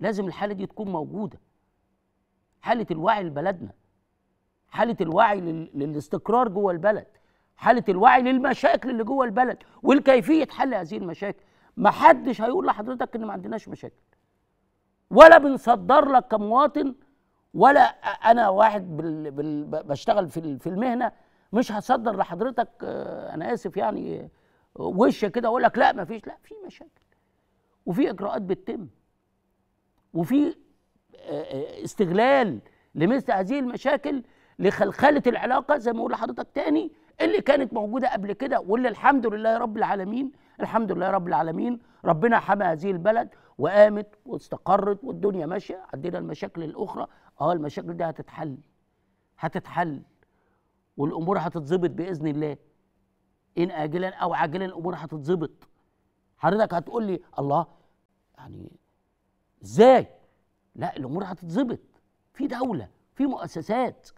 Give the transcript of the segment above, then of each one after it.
لازم الحاله دي تكون موجوده حاله الوعي لبلدنا حاله الوعي للاستقرار جوه البلد حاله الوعي للمشاكل اللي جوه البلد والكيفيه حل هذه المشاكل ما حدش هيقول لحضرتك ان ما عندناش مشاكل ولا بنصدر لك كمواطن ولا انا واحد بال... بال... بشتغل في في المهنه مش هصدر لحضرتك آه، انا اسف يعني آه، وش كده اقول لك لا ما فيش لا في مشاكل وفي اجراءات بتتم وفي آه، آه، استغلال لمثل هذه المشاكل لخلخله العلاقه زي ما اقول لحضرتك تاني اللي كانت موجوده قبل كده واللي الحمد لله رب العالمين الحمد لله رب العالمين ربنا حمى هذه البلد وقامت واستقرت والدنيا ماشيه عندنا المشاكل الاخرى اه المشاكل دي هتتحل هتتحل والامور هتتظبط باذن الله ان اجلا او عاجلا الامور هتتظبط حضرتك هتقول لي الله يعني ازاي لا الامور هتتظبط في دوله في مؤسسات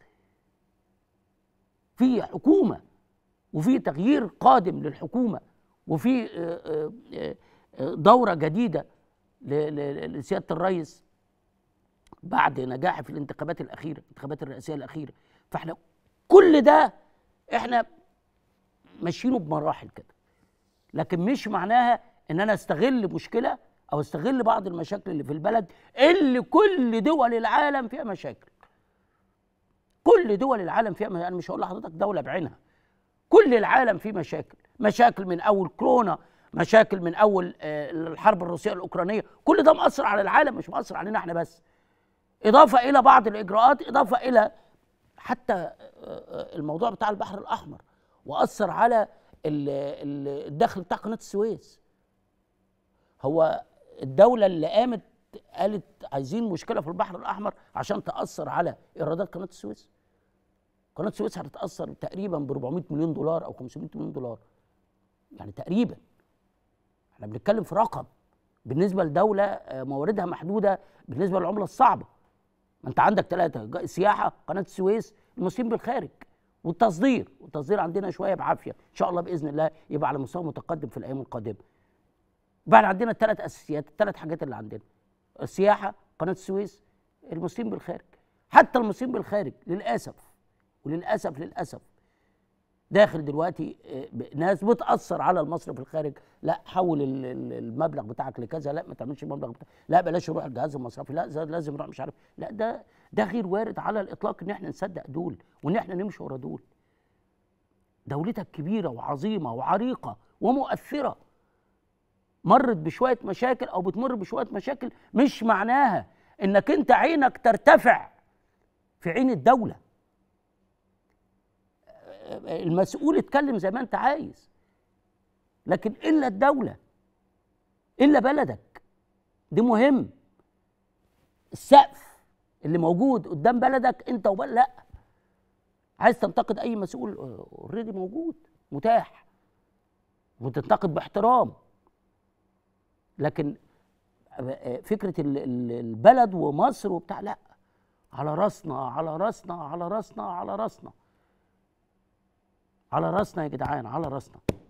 في حكومه وفي تغيير قادم للحكومه وفي آه، آه، آه، دوره جديده لسياده الرئيس بعد نجاحه في الانتخابات الاخيره الانتخابات الرئاسيه الاخيره فاحنا كل ده احنا ماشيينه بمراحل كده لكن مش معناها ان انا استغل مشكله او استغل بعض المشاكل اللي في البلد اللي كل دول العالم فيها مشاكل كل دول العالم فيها مشاكل. انا مش هقول لحضرتك دوله بعينها كل العالم فيه مشاكل مشاكل من اول كورونا مشاكل من اول آه، الحرب الروسيه الاوكرانيه كل ده مأثر على العالم مش مأثر علينا احنا بس اضافه الى بعض الاجراءات اضافه الى حتى آه، آه، الموضوع بتاع البحر الاحمر واثر على الدخل بتاع قناه السويس هو الدوله اللي قامت قالت عايزين مشكله في البحر الاحمر عشان تاثر على ايرادات قناه السويس قناه السويس هتتاثر تقريبا ب 400 مليون دولار او 500 مليون دولار يعني تقريبا احنا بنتكلم في رقم بالنسبه لدوله آه، مواردها محدوده بالنسبه للعمله الصعبه ما انت عندك ثلاثه سياحه قناه السويس المصريين بالخارج والتصدير والتصدير عندنا شويه بعافيه ان شاء الله باذن الله يبقى على مستوى متقدم في الايام القادمه بعد عندنا الثلاث اساسيات الثلاث حاجات اللي عندنا السياحه قناه السويس المسلمين بالخارج حتى المسلمين بالخارج للاسف وللاسف للاسف داخل دلوقتي آه، ناس بتاثر على المصري في الخارج لا حول المبلغ بتاعك لكذا لا ما تعملش المبلغ بتاعك لا بلاش روح الجهاز المصرفي لا لازم روح مش عارف لا ده ده غير وارد على الاطلاق ان احنا نصدق دول وان احنا نمشي ورا دول دولتك كبيره وعظيمه وعريقه ومؤثره مرت بشويه مشاكل او بتمر بشويه مشاكل مش معناها انك انت عينك ترتفع في عين الدوله المسؤول اتكلم زي ما انت عايز لكن الا الدوله الا بلدك دي مهم السقف اللي موجود قدام بلدك انت وبل لا عايز تنتقد اي مسؤول اوريدي موجود متاح وتنتقد باحترام لكن فكره البلد ومصر وبتاع لا على راسنا على راسنا على راسنا على راسنا على راسنا يا جدعان على راسنا